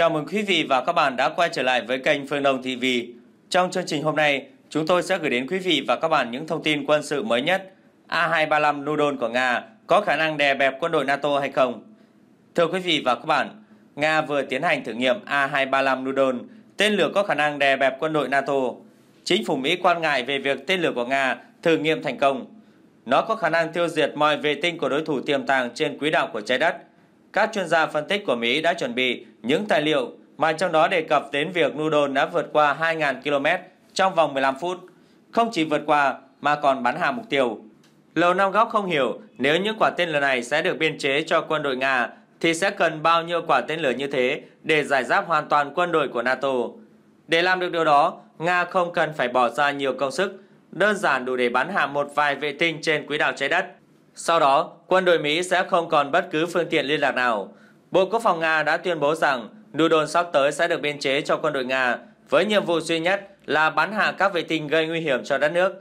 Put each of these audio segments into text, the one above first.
Chào mừng quý vị và các bạn đã quay trở lại với kênh Phương Đông TV. Trong chương trình hôm nay, chúng tôi sẽ gửi đến quý vị và các bạn những thông tin quân sự mới nhất. A235 Nudon của Nga có khả năng đè bẹp quân đội NATO hay không? Thưa quý vị và các bạn, Nga vừa tiến hành thử nghiệm A235 Nudon, tên lửa có khả năng đè bẹp quân đội NATO. Chính phủ Mỹ quan ngại về việc tên lửa của Nga thử nghiệm thành công. Nó có khả năng tiêu diệt mọi vệ tinh của đối thủ tiềm tàng trên quỹ đạo của trái đất – các chuyên gia phân tích của Mỹ đã chuẩn bị những tài liệu mà trong đó đề cập đến việc Nudon đã vượt qua 2.000 km trong vòng 15 phút. Không chỉ vượt qua mà còn bắn hạ mục tiêu. Lầu Năm Góc không hiểu nếu những quả tên lửa này sẽ được biên chế cho quân đội Nga thì sẽ cần bao nhiêu quả tên lửa như thế để giải giáp hoàn toàn quân đội của NATO. Để làm được điều đó, Nga không cần phải bỏ ra nhiều công sức, đơn giản đủ để bắn hạ một vài vệ tinh trên quỹ đạo trái đất. Sau đó, quân đội Mỹ sẽ không còn bất cứ phương tiện liên lạc nào. Bộ Quốc phòng Nga đã tuyên bố rằng Dudon sắp tới sẽ được biên chế cho quân đội Nga với nhiệm vụ duy nhất là bắn hạ các vệ tinh gây nguy hiểm cho đất nước.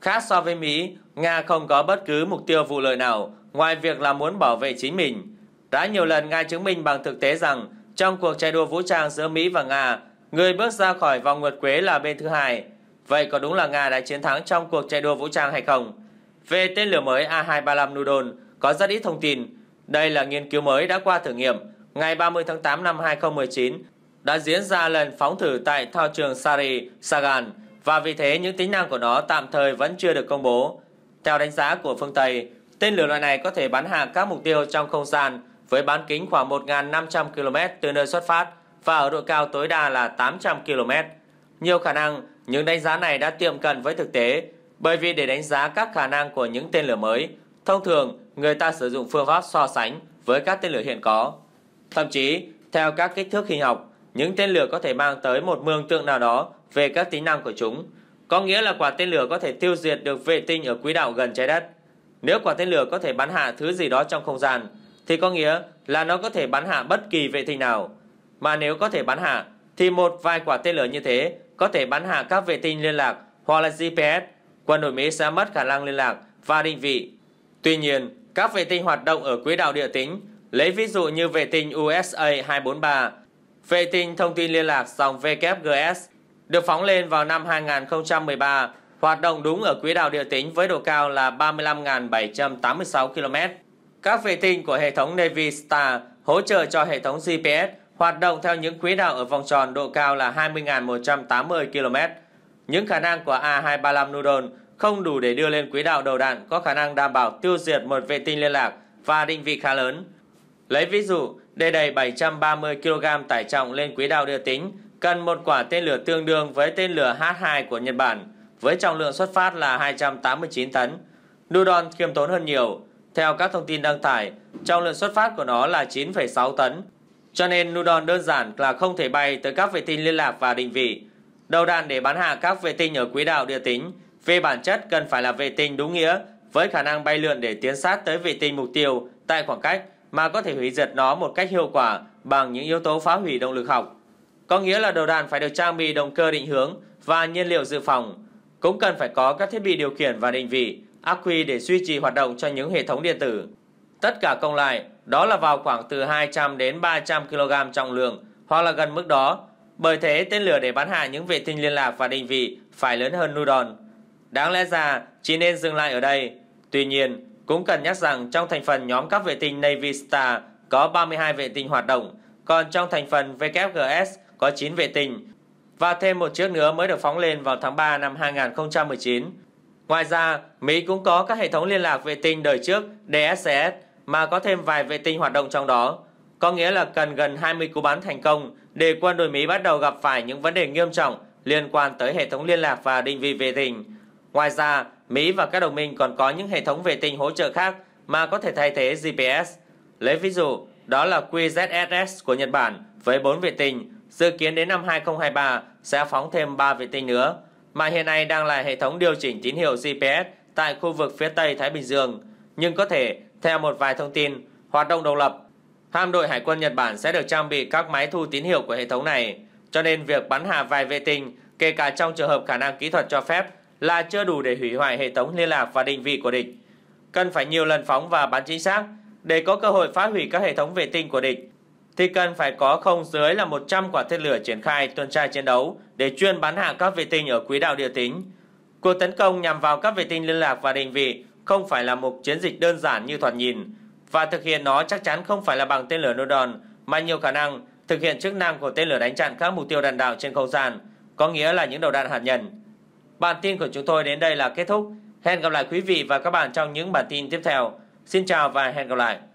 Khác so với Mỹ, Nga không có bất cứ mục tiêu vụ lợi nào ngoài việc là muốn bảo vệ chính mình. Đã nhiều lần Nga chứng minh bằng thực tế rằng trong cuộc chạy đua vũ trang giữa Mỹ và Nga, người bước ra khỏi vòng nguyệt quế là bên thứ hai. Vậy có đúng là Nga đã chiến thắng trong cuộc chạy đua vũ trang hay không? Về tên lửa mới A235 Nudon có rất ít thông tin. Đây là nghiên cứu mới đã qua thử nghiệm ngày 30 tháng 8 năm 2019 đã diễn ra lần phóng thử tại thao trường Sari, Sagan và vì thế những tính năng của nó tạm thời vẫn chưa được công bố. Theo đánh giá của phương Tây, tên lửa loại này có thể bắn hạ các mục tiêu trong không gian với bán kính khoảng 1.500 km từ nơi xuất phát và ở độ cao tối đa là 800 km. Nhiều khả năng, những đánh giá này đã tiệm cận với thực tế bởi vì để đánh giá các khả năng của những tên lửa mới, thông thường người ta sử dụng phương pháp so sánh với các tên lửa hiện có. Thậm chí, theo các kích thước hình học, những tên lửa có thể mang tới một mương tượng nào đó về các tính năng của chúng. Có nghĩa là quả tên lửa có thể tiêu diệt được vệ tinh ở quỹ đạo gần trái đất. Nếu quả tên lửa có thể bắn hạ thứ gì đó trong không gian, thì có nghĩa là nó có thể bắn hạ bất kỳ vệ tinh nào. Mà nếu có thể bắn hạ, thì một vài quả tên lửa như thế có thể bắn hạ các vệ tinh liên lạc hoặc là GPS quân đội Mỹ sẽ mất khả năng liên lạc và định vị. Tuy nhiên, các vệ tinh hoạt động ở quỹ đạo địa tính, lấy ví dụ như vệ tinh USA-243, vệ tinh thông tin liên lạc dòng WGS, được phóng lên vào năm 2013, hoạt động đúng ở quỹ đạo địa tính với độ cao là 35.786 km. Các vệ tinh của hệ thống Navy Star hỗ trợ cho hệ thống GPS hoạt động theo những quỹ đạo ở vòng tròn độ cao là 20.180 km những khả năng của A235 Nudon không đủ để đưa lên quỹ đạo đầu đạn có khả năng đảm bảo tiêu diệt một vệ tinh liên lạc và định vị khá lớn. Lấy ví dụ, để đầy 730 kg tải trọng lên quỹ đạo địa tính, cần một quả tên lửa tương đương với tên lửa H2 của Nhật Bản, với trọng lượng xuất phát là 289 tấn. Nudon khiêm tốn hơn nhiều. Theo các thông tin đăng tải, trọng lượng xuất phát của nó là 9,6 tấn. Cho nên Nudon đơn giản là không thể bay tới các vệ tinh liên lạc và định vị, đầu đạn để bắn hạ các vệ tinh ở quỹ đạo địa tính. Về bản chất cần phải là vệ tinh đúng nghĩa, với khả năng bay lượn để tiến sát tới vệ tinh mục tiêu tại khoảng cách mà có thể hủy diệt nó một cách hiệu quả bằng những yếu tố phá hủy động lực học. Có nghĩa là đầu đạn phải được trang bị động cơ định hướng và nhiên liệu dự phòng, cũng cần phải có các thiết bị điều khiển và định vị, ác quy để duy trì hoạt động cho những hệ thống điện tử. Tất cả cộng lại, đó là vào khoảng từ 200 đến 300 kg trọng lượng hoặc là gần mức đó bởi thế tên lửa để bắn hạ những vệ tinh liên lạc và định vị phải lớn hơn nu Nudon. Đáng lẽ ra chỉ nên dừng lại ở đây. Tuy nhiên, cũng cần nhắc rằng trong thành phần nhóm các vệ tinh Navy Star có 32 vệ tinh hoạt động, còn trong thành phần VKGS có 9 vệ tinh và thêm một chiếc nữa mới được phóng lên vào tháng 3 năm 2019. Ngoài ra, Mỹ cũng có các hệ thống liên lạc vệ tinh đời trước DSS mà có thêm vài vệ tinh hoạt động trong đó có nghĩa là cần gần 20 cú bắn thành công để quân đội Mỹ bắt đầu gặp phải những vấn đề nghiêm trọng liên quan tới hệ thống liên lạc và định vị vệ tinh. Ngoài ra, Mỹ và các đồng minh còn có những hệ thống vệ tinh hỗ trợ khác mà có thể thay thế GPS. Lấy ví dụ, đó là QZSS của Nhật Bản với 4 vệ tinh, dự kiến đến năm 2023 sẽ phóng thêm 3 vệ tinh nữa, mà hiện nay đang là hệ thống điều chỉnh tín hiệu GPS tại khu vực phía Tây Thái Bình Dương. Nhưng có thể, theo một vài thông tin, hoạt động độc lập Hạm đội Hải quân Nhật Bản sẽ được trang bị các máy thu tín hiệu của hệ thống này, cho nên việc bắn hạ vài vệ tinh, kể cả trong trường hợp khả năng kỹ thuật cho phép, là chưa đủ để hủy hoại hệ thống liên lạc và định vị của địch. Cần phải nhiều lần phóng và bắn chính xác để có cơ hội phá hủy các hệ thống vệ tinh của địch thì cần phải có không dưới là 100 quả tên lửa triển khai tuần tra chiến đấu để chuyên bắn hạ các vệ tinh ở quỹ đạo địa tính. Cuộc tấn công nhằm vào các vệ tinh liên lạc và định vị không phải là một chiến dịch đơn giản như thoạt nhìn, và thực hiện nó chắc chắn không phải là bằng tên lửa nô đòn mà nhiều khả năng thực hiện chức năng của tên lửa đánh chặn các mục tiêu đạn đạo trên không gian, có nghĩa là những đầu đạn hạt nhân. Bản tin của chúng tôi đến đây là kết thúc. Hẹn gặp lại quý vị và các bạn trong những bản tin tiếp theo. Xin chào và hẹn gặp lại.